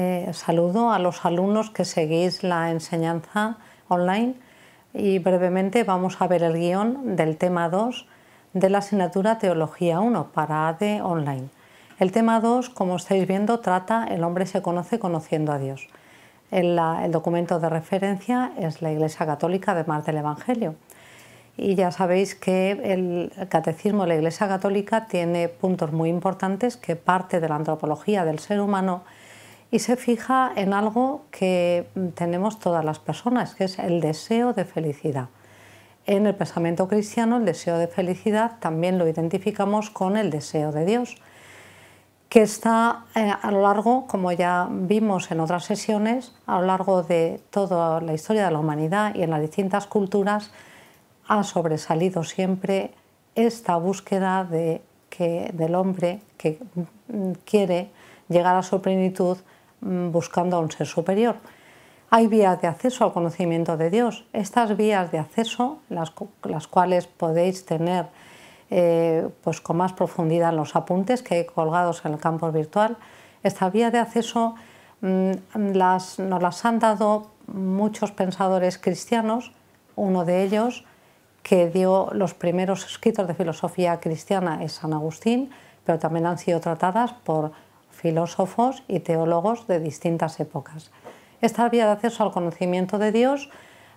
Eh, saludo a los alumnos que seguís la enseñanza online y brevemente vamos a ver el guión del tema 2 de la asignatura Teología 1 para AD Online. El tema 2, como estáis viendo, trata El hombre se conoce conociendo a Dios. El, documento de referencia es la Iglesia Católica, además del Evangelio. Y ya sabéis que el catecismo de la Iglesia Católica tiene puntos muy importantes que parte de la antropología del ser humano y se fija en algo que tenemos todas las personas, que es el deseo de felicidad. En el pensamiento cristiano el deseo de felicidad también lo identificamos con el deseo de Dios, que está eh, a lo largo, como ya vimos en otras sesiones, a lo largo de toda la historia de la humanidad y en las distintas culturas, ha sobresalido siempre esta búsqueda de, que, del hombre que mm, quiere llegar a su plenitud Mm, buscando a un ser superior. Hay vías de acceso al conocimiento de Dios. Estas vías de acceso, las, cuales podéis tener eh, pues con más profundidad en los apuntes que he colgados en el campo virtual, esta vía de acceso mm, las, nos las han dado muchos pensadores cristianos, uno de ellos que dio los primeros escritos de filosofía cristiana es San Agustín, pero también han sido tratadas por filósofos y teólogos de distintas épocas. Esta vía de acceso al conocimiento de Dios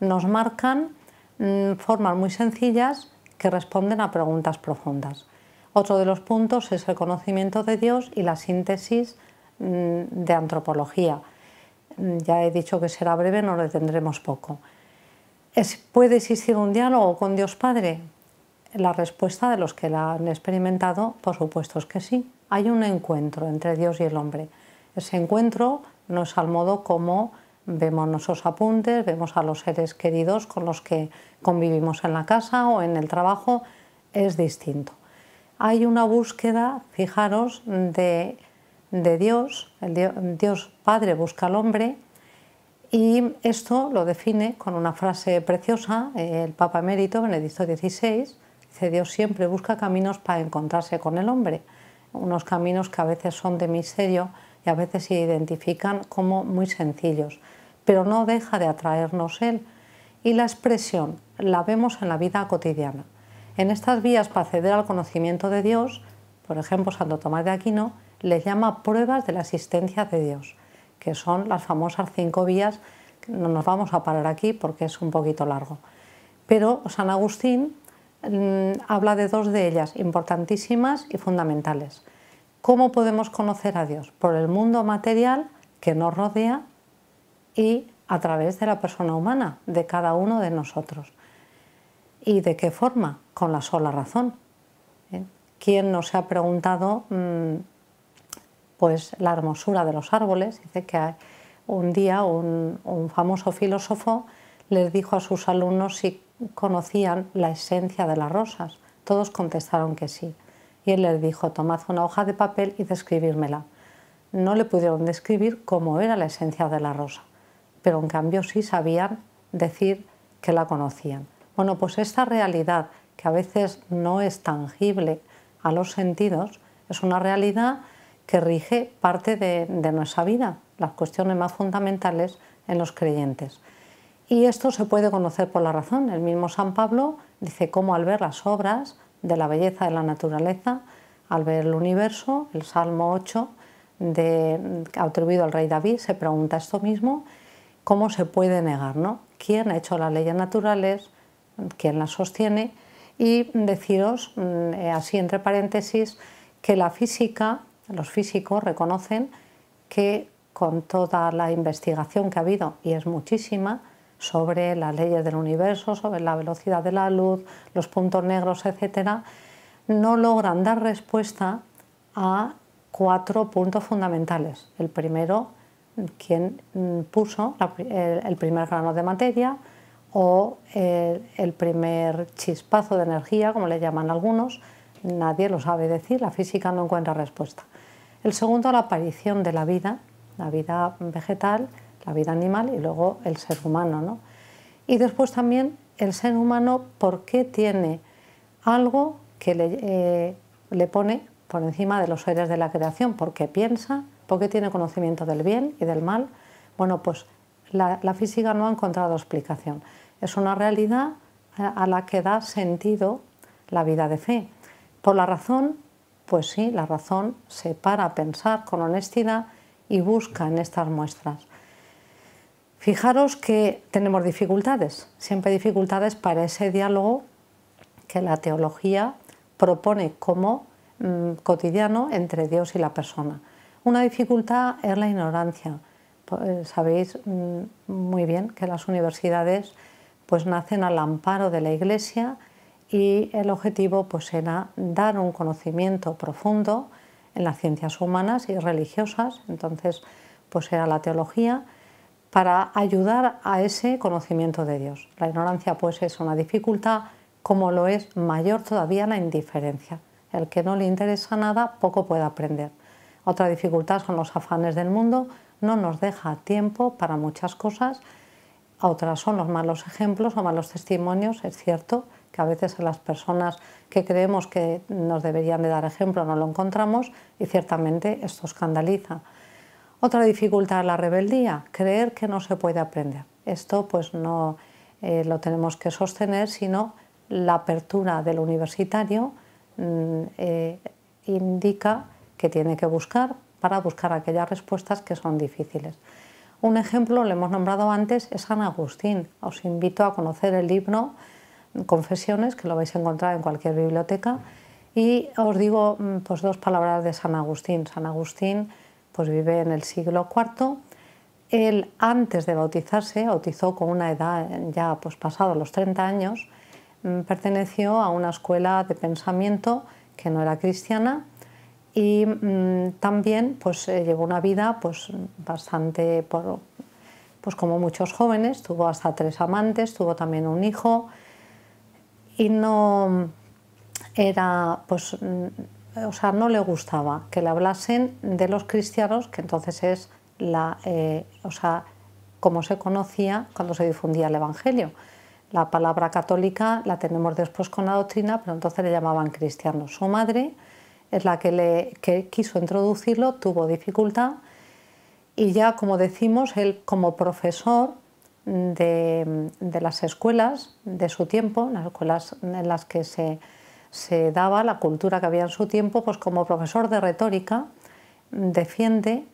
nos marcan mm, formas muy sencillas que responden a preguntas profundas. Otro de los puntos es el conocimiento de Dios y la síntesis mm, de antropología. Mm, ya he dicho que será breve, no le tendremos poco. ¿Puede existir un diálogo con Dios Padre? La respuesta de los que la han experimentado, por supuesto, es que sí hay un encuentro entre Dios y el hombre. Ese encuentro no es al modo como vemos nuestros apuntes, vemos a los seres queridos con los que convivimos en la casa o en el trabajo, es distinto. Hay una búsqueda, fijaros, de, Dios, Dios, Padre busca al hombre, y esto lo define con una frase preciosa el Papa Emérito Benedicto XVI, dice Dios siempre busca caminos para encontrarse con el hombre unos caminos que a veces son de misterio y a veces se identifican como muy sencillos, pero no deja de atraernos Él. Y la expresión la vemos en la vida cotidiana. En estas vías para acceder al conocimiento de Dios, por ejemplo, Santo Tomás de Aquino les llama pruebas de la existencia de Dios, que son las famosas cinco vías, no nos vamos a parar aquí porque es un poquito largo. Pero San Agustín Mm, habla de dos de ellas, importantísimas y fundamentales. ¿Cómo podemos conocer a Dios? Por el mundo material que nos rodea y a través de la persona humana, de cada uno de nosotros. ¿Y de qué forma? Con la sola razón. ¿Eh? ¿Quién no se ha preguntado mm, pues, la hermosura de los árboles? Dice que un día un, un famoso filósofo les dijo a sus alumnos si conocían la esencia de las rosas. Todos contestaron que sí. Y él les dijo, tomad una hoja de papel y describírmela. No le pudieron describir cómo era la esencia de la rosa, pero en cambio sí sabían decir que la conocían. Bueno, pues esta realidad, que a veces no es tangible a los sentidos, es una realidad que rige parte de, de nuestra vida, las cuestiones más fundamentales en los creyentes. Y esto se puede conocer por la razón. El mismo San Pablo dice cómo al ver las obras de la belleza de la naturaleza, al ver el universo, el Salmo 8, de, atribuido al rey David, se pregunta esto mismo, ¿cómo se puede negar? No? ¿Quién ha hecho las leyes naturales? ¿Quién las sostiene? Y deciros, mm, así entre paréntesis, que la física, los físicos reconocen que con toda la investigación que ha habido, y es muchísima, sobre las leyes del universo, sobre la velocidad de la luz, los puntos negros, etc., no logran dar respuesta a cuatro puntos fundamentales. El primero, quién mm, puso el, primer grano de materia o eh, el primer chispazo de energía, como le llaman algunos, nadie lo sabe decir, la física no encuentra respuesta. El segundo, la aparición de la vida, la vida vegetal, la vida animal y luego el ser humano. Y después también el ser humano, ¿por qué tiene algo que eh, le, pone por encima de los seres de la creación? ¿Por qué piensa? ¿Por qué tiene conocimiento del bien y del mal? Bueno, pues la, física no ha encontrado explicación. Es una realidad a, eh, a la que da sentido la vida de fe. Por la razón, pues sí, la razón se para a pensar con honestidad y busca en estas muestras. Fijaros que tenemos dificultades, siempre dificultades para ese diálogo que la teología propone como mm, cotidiano entre Dios y la persona. Una dificultad es la ignorancia. Pues, sabéis mm, muy bien que las universidades pues nacen al amparo de la Iglesia y el objetivo pues era dar un conocimiento profundo en las ciencias humanas y religiosas, entonces pues era la teología para ayudar a ese conocimiento de Dios. La ignorancia pues es una dificultad, como lo es mayor todavía la indiferencia. El que no le interesa nada poco puede aprender. Otra dificultad son los afanes del mundo, no nos deja tiempo para muchas cosas. Otras son los malos ejemplos o malos testimonios, es cierto que a veces en las personas que creemos que nos deberían de dar ejemplo no lo encontramos y ciertamente esto escandaliza. Otra dificultad, la rebeldía, creer que no se puede aprender. Esto pues no eh, lo tenemos que sostener, sino la apertura del universitario mm, eh, indica que tiene que buscar para buscar aquellas respuestas que son difíciles. Un ejemplo, lo hemos nombrado antes, es San Agustín. Os invito a conocer el libro Confesiones, que lo vais a encontrar en cualquier biblioteca. Y os digo mm, pues, dos palabras de San Agustín. San Agustín pues vive en el siglo IV. Él antes de bautizarse, bautizó con una edad ya pues pasado los 30 años, mm, perteneció a una escuela de pensamiento que no era cristiana y mm, también pues eh, llevó una vida pues bastante pues como muchos jóvenes, tuvo hasta tres amantes, tuvo también un hijo y no era pues mm, o sea, no le gustaba que le hablasen de los cristianos, que entonces es la, eh, o sea, como se conocía cuando se difundía el Evangelio. La palabra católica la tenemos después con la doctrina, pero entonces le llamaban cristiano. Su madre es la que, le, quiso introducirlo, tuvo dificultad y ya, como decimos, él como profesor de, de las escuelas de su tiempo, las escuelas en las que se se daba la cultura que había en su tiempo, pues como profesor de retórica mm, defiende,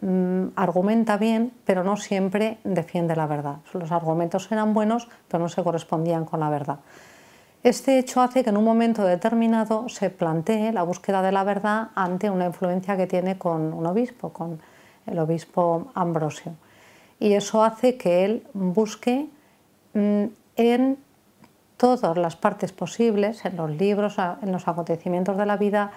mm, argumenta bien, pero no siempre defiende la verdad. Los argumentos eran buenos, pero no se correspondían con la verdad. Este hecho hace que en un momento determinado se plantee la búsqueda de la verdad ante una influencia que tiene con un obispo, con el obispo Ambrosio. Y eso hace que él busque mm, en todas las partes posibles en los libros, en los acontecimientos de la vida,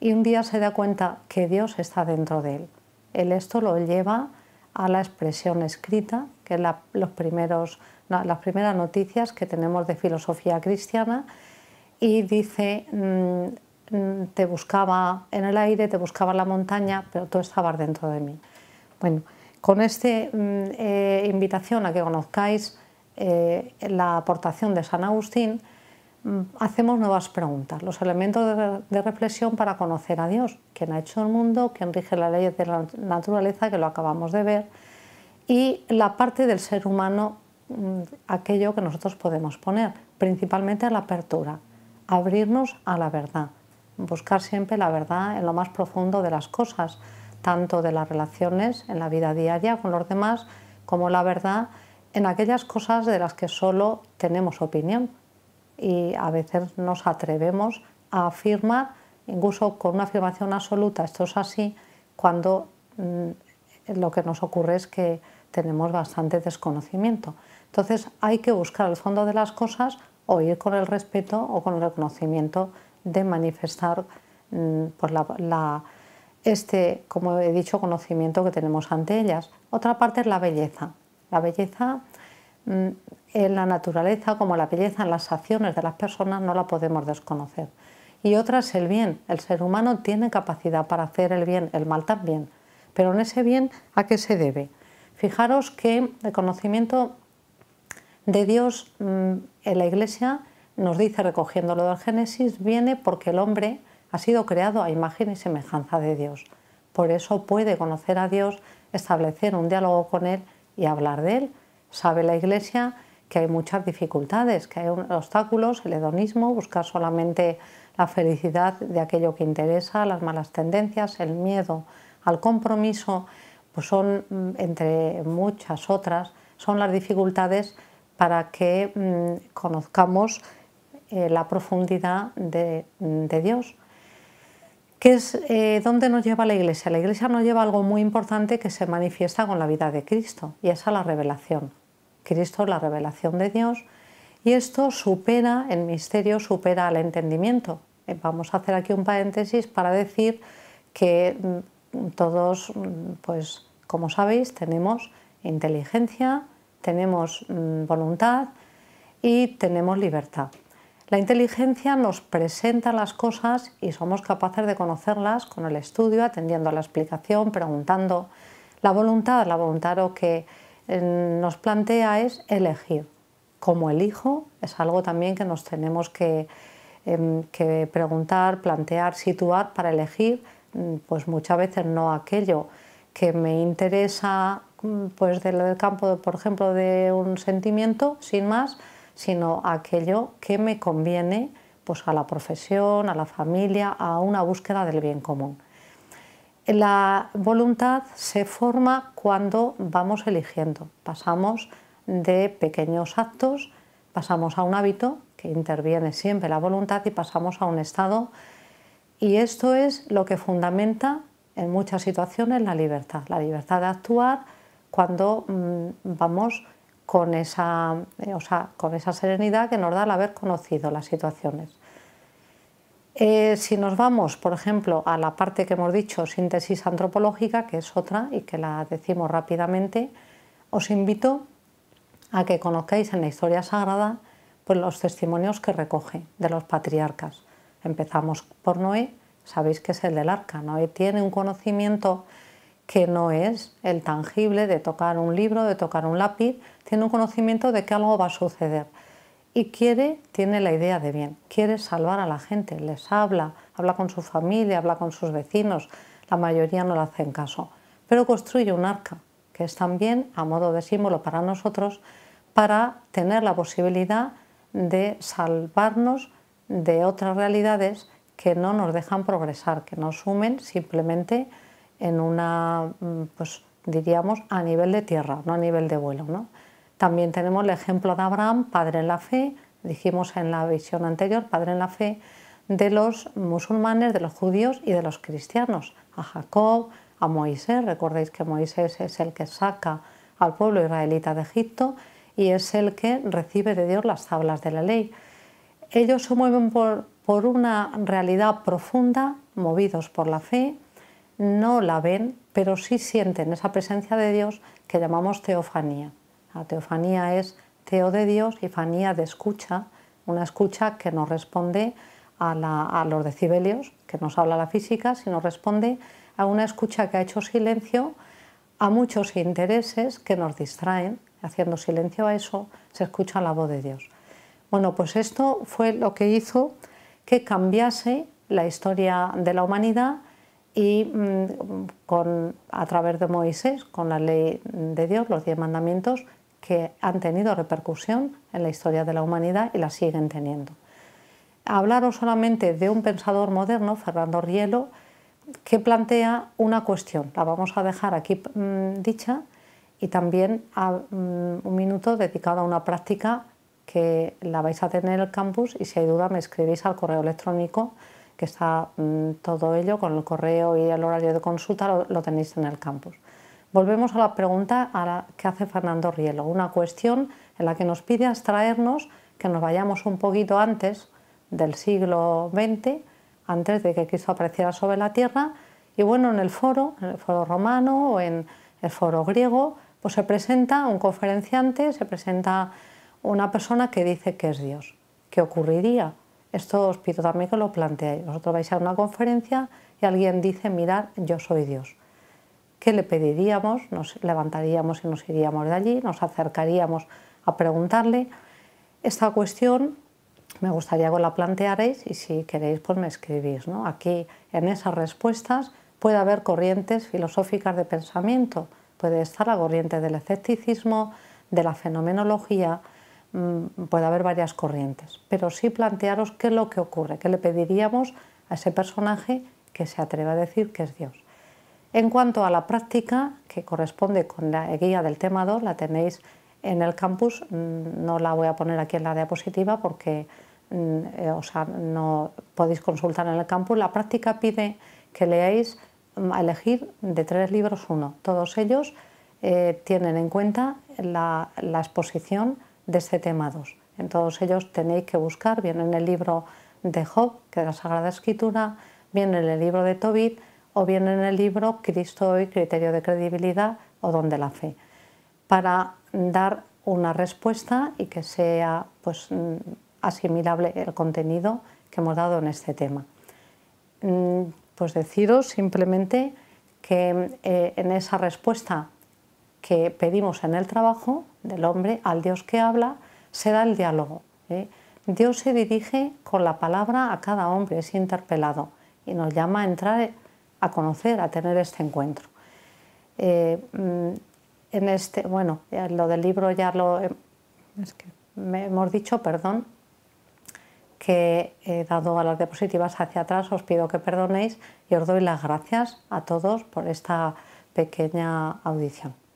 y un día se da cuenta que Dios está dentro de él. Él esto lo lleva a la expresión escrita, que es la, los primeros, las primeras noticias que tenemos de filosofía cristiana, y dice, mm, mm, te buscaba en el aire, te buscaba en la montaña, pero tú estabas dentro de mí. Bueno, con esta mm, eh, invitación a que conozcáis eh, la aportación de San Agustín, mm, hacemos nuevas preguntas, los elementos de, reflexión para conocer a Dios, quien ha hecho el mundo, quien rige las leyes de la naturaleza, que lo acabamos de ver, y la parte del ser humano, mm, aquello que nosotros podemos poner, principalmente la apertura, abrirnos a la verdad, buscar siempre la verdad en lo más profundo de las cosas, tanto de las relaciones en la vida diaria con los demás, como la verdad en aquellas cosas de las que solo tenemos opinión y a veces nos atrevemos a afirmar, incluso con una afirmación absoluta, esto es así, cuando mm, lo que nos ocurre es que tenemos bastante desconocimiento. Entonces hay que buscar el fondo de las cosas o ir con el respeto o con el reconocimiento de manifestar mm, pues este, como he dicho, conocimiento que tenemos ante ellas. Otra parte es la belleza. La belleza mm, en la naturaleza, como la belleza en las acciones de las personas, no la podemos desconocer. Y otra es el bien. El ser humano tiene capacidad para hacer el bien, el mal también. Pero en ese bien, ¿a qué se debe? Fijaros que el conocimiento de Dios mm, en la Iglesia nos dice, recogiéndolo del Génesis, viene porque el hombre ha sido creado a imagen y semejanza de Dios. Por eso puede conocer a Dios, establecer un diálogo con Él y hablar de él. Sabe la Iglesia que hay muchas dificultades, que hay obstáculos, el hedonismo, buscar solamente la felicidad de aquello que interesa, las malas tendencias, el miedo al compromiso, pues son, mm, entre muchas otras, son las dificultades para que mm, conozcamos eh, la profundidad de mm, Dios. ¿Qué es, eh, ¿Dónde nos lleva la Iglesia? La Iglesia nos lleva algo muy importante que se manifiesta con la vida de Cristo, y es a la revelación. Cristo es la revelación de Dios, y esto supera, el misterio supera el entendimiento. Eh, vamos a hacer aquí un paréntesis para decir que mm, todos, mm, pues como sabéis, tenemos inteligencia, tenemos mm, voluntad y tenemos libertad. La inteligencia nos presenta las cosas y somos capaces de conocerlas con el estudio, atendiendo a la explicación, preguntando. La voluntad, la voluntad lo que eh, nos plantea es elegir. Como elijo es algo también que nos tenemos que, em, que preguntar, plantear, situar para elegir, mm, pues muchas veces no aquello que me interesa mm, pues del campo, por ejemplo, de un sentimiento, sin más, sino aquello que me conviene pues, a la profesión, a la familia, a una búsqueda del bien común. La voluntad se forma cuando vamos eligiendo, pasamos de pequeños actos, pasamos a un hábito, que interviene siempre la voluntad, y pasamos a un estado. Y esto es lo que fundamenta en muchas situaciones la libertad, la libertad de actuar cuando mm, vamos eh, con esa, serenidad que nos da al haber conocido las situaciones. Eh, si nos vamos, por ejemplo, a la parte que hemos dicho, síntesis antropológica, que es otra y que la decimos rápidamente, os invito a que conozcáis en la historia sagrada pues, los testimonios que recoge de los patriarcas. Empezamos por Noé, sabéis que es el del arca. Noé tiene un conocimiento que no es el tangible de tocar un libro, de tocar un lápiz, tiene un conocimiento de que algo va a suceder y quiere, tiene la idea de bien, quiere salvar a la gente, les habla, habla con su familia, habla con sus vecinos, la mayoría no le hacen caso, pero construye un arca, que es también a modo de símbolo para nosotros, para tener la posibilidad de salvarnos de otras realidades que no nos dejan progresar, que nos sumen simplemente en una, mm, pues diríamos, a nivel de tierra, no a nivel de vuelo. ¿no? También tenemos el ejemplo de Abraham, padre en la fe, dijimos en la visión anterior, padre en la fe, de los musulmanes, de los judíos y de los cristianos, a Jacob, a Moisés, recordéis que Moisés es el que saca al pueblo israelita de Egipto y es el que recibe de Dios las tablas de la ley. Ellos se mueven por, por una realidad profunda, movidos por la fe, no la ven, pero sí sienten esa presencia de Dios que llamamos teofanía. La teofanía es teo de Dios y fanía de escucha, una escucha que no responde a, los decibelios, que nos habla la física, sino responde a una escucha que ha hecho silencio a muchos intereses que nos distraen. Haciendo silencio a eso, se escucha la voz de Dios. Bueno, pues esto fue lo que hizo que cambiase la historia de la humanidad y mm, a través de Moisés, con la ley de Dios, los diez mandamientos, que han tenido repercusión en la historia de la humanidad y la siguen teniendo. Hablaros solamente de un pensador moderno, Fernando Rielo, que plantea una cuestión, la vamos a dejar aquí mm, dicha, y también mm, un minuto dedicado a una práctica que la vais a tener en el campus y si hay duda me escribís al correo electrónico que está mm, todo ello con el correo y el horario de consulta, lo, tenéis en el campus. Volvemos a la pregunta a que hace Fernando Rielo, una cuestión en la que nos pide abstraernos que nos vayamos un poquito antes del siglo XX, antes de que Cristo apareciera sobre la tierra, y bueno, en el foro, en el foro romano o en el foro griego, pues se presenta un conferenciante, se presenta una persona que dice que es Dios. ¿Qué ocurriría esto os pido también que lo planteéis. Vosotros vais a una conferencia y alguien dice, mirad, yo soy Dios. ¿Qué le pediríamos? Nos levantaríamos y nos iríamos de allí, nos acercaríamos a preguntarle. Esta cuestión me gustaría que la plantearais y si queréis pues me escribís. Aquí en esas respuestas puede haber corrientes filosóficas de pensamiento, puede estar la corriente del escepticismo, de la fenomenología, Mm, puede haber varias corrientes, pero sí plantearos qué es lo que ocurre, qué le pediríamos a ese personaje que se atreva a decir que es Dios. En cuanto a la práctica, que corresponde con la guía del tema 2, la tenéis en el campus, mm, no la voy a poner aquí en la diapositiva porque mm, eh, o no podéis consultar en el campus. La práctica pide que leáis elegir de tres libros uno. Todos ellos eh, tienen en cuenta la exposición de este tema 2, En todos ellos tenéis que buscar, bien en el libro de Job, que es la Sagrada Escritura, bien en el libro de Tobit o bien en el libro Cristo y Criterio de Credibilidad o Donde la Fe, para dar una respuesta y que sea pues, mm, asimilable el contenido que hemos dado en este tema. Mm, pues deciros simplemente que eh, en esa respuesta que pedimos en el trabajo del hombre al Dios que habla se da el diálogo. ¿eh? Dios se dirige con la palabra a cada hombre, es interpelado y nos llama a entrar a conocer, a tener este encuentro. Eh, mm, en este, bueno, lo del libro ya lo hemos dicho, perdón, que he dado a las diapositivas hacia atrás, os pido que perdonéis y os doy las gracias a todos por esta pequeña audición.